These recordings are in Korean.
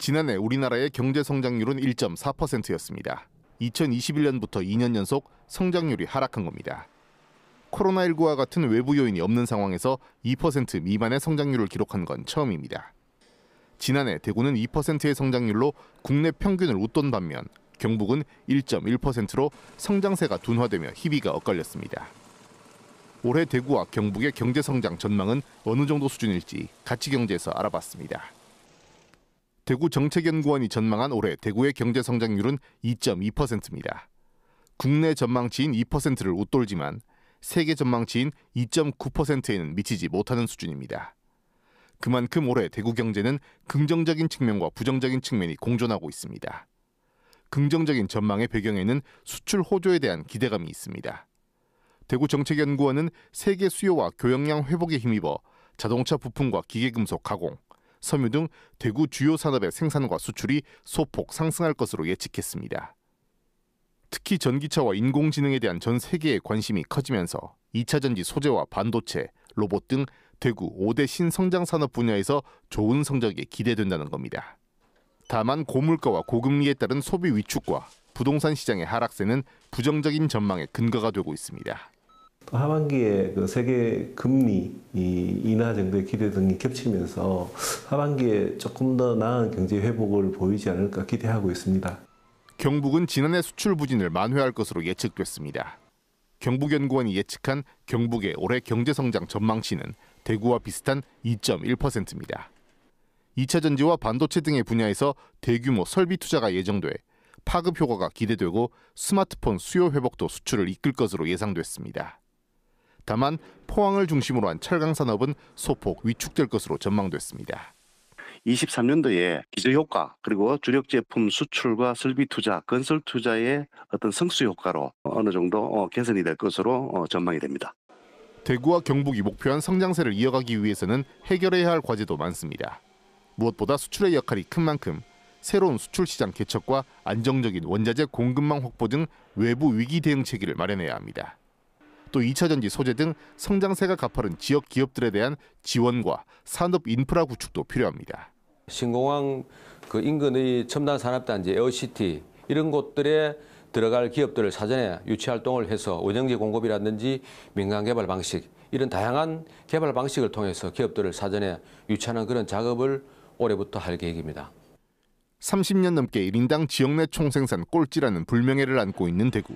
지난해 우리나라의 경제 성장률은 1.4%였습니다. 2021년부터 2년 연속 성장률이 하락한 겁니다. 코로나19와 같은 외부 요인이 없는 상황에서 2% 미만의 성장률을 기록한 건 처음입니다. 지난해 대구는 2%의 성장률로 국내 평균을 웃돈 반면 경북은 1.1%로 성장세가 둔화되며 희비가 엇갈렸습니다. 올해 대구와 경북의 경제 성장 전망은 어느 정도 수준일지 가치경제에서 알아봤습니다. 대구 정책연구원이 전망한 올해 대구의 경제 성장률은 2.2%입니다. 국내 전망치인 2%를 웃돌지만 세계 전망치인 2.9%에는 미치지 못하는 수준입니다. 그만큼 올해 대구 경제는 긍정적인 측면과 부정적인 측면이 공존하고 있습니다. 긍정적인 전망의 배경에는 수출 호조에 대한 기대감이 있습니다. 대구 정책연구원은 세계 수요와 교역량 회복에 힘입어 자동차 부품과 기계금속 가공, 섬유 등 대구 주요 산업의 생산과 수출이 소폭 상승할 것으로 예측했습니다. 특히 전기차와 인공지능에 대한 전 세계의 관심이 커지면서 2차 전지 소재와 반도체, 로봇 등 대구 5대 신성장 산업 분야에서 좋은 성적이 기대된다는 겁니다. 다만 고물가와 고금리에 따른 소비 위축과 부동산 시장의 하락세는 부정적인 전망의 근거가 되고 있습니다. 또 하반기에 그 세계 금리 인하 정도의 기대 등이 겹치면서 하반기에 조금 더 나은 경제 회복을 보이지 않을까 기대하고 있습니다. 경북은 지난해 수출 부진을 만회할 것으로 예측됐습니다. 경북연구원이 예측한 경북의 올해 경제성장 전망치는 대구와 비슷한 2.1%입니다. 2차 전지와 반도체 등의 분야에서 대규모 설비 투자가 예정돼 파급 효과가 기대되고 스마트폰 수요 회복도 수출을 이끌 것으로 예상됐습니다. 다만 포항을 중심으로 한 철강 산업은 소폭 위축될 것으로 전망됐습니다. 23년도에 기저효과 그리고 주력 제품 수출과 설비 투자, 건설 투자의 어떤 성수 효과로 어느 정도 어, 개선이 될 것으로 어, 전망이 됩니다. 대구와 경북이 목표한 성장세를 이어가기 위해서는 해결해야 할 과제도 많습니다. 무엇보다 수출의 역할이 큰 만큼 새로운 수출 시장 개척과 안정적인 원자재 공급망 확보 등 외부 위기 대응 체계를 마련해야 합니다. 또 2차 전지 소재 등 성장세가 가파른 지역 기업들에 대한 지원과 산업 인프라 구축도 필요합니다. 신공항 그 인근의 첨단 산업단지 에어시티 이런 곳들에 들어갈 기업들을 사전에 유치 활동을 해서 원형제 공급이라든지 민간 개발 방식 이런 다양한 개발 방식을 통해서 기업들을 사전에 유치하는 그런 작업을 올해부터 할 계획입니다. 30년 넘게 1인당 지역 내 총생산 꼴찌라는 불명예를 안고 있는 대구.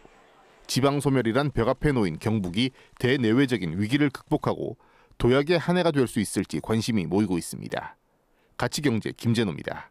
지방 소멸이란 벽 앞에 놓인 경북이 대내외적인 위기를 극복하고 도약의 한 해가 될 수 있을지 관심이 모이고 있습니다. 가치경제 김재노입니다.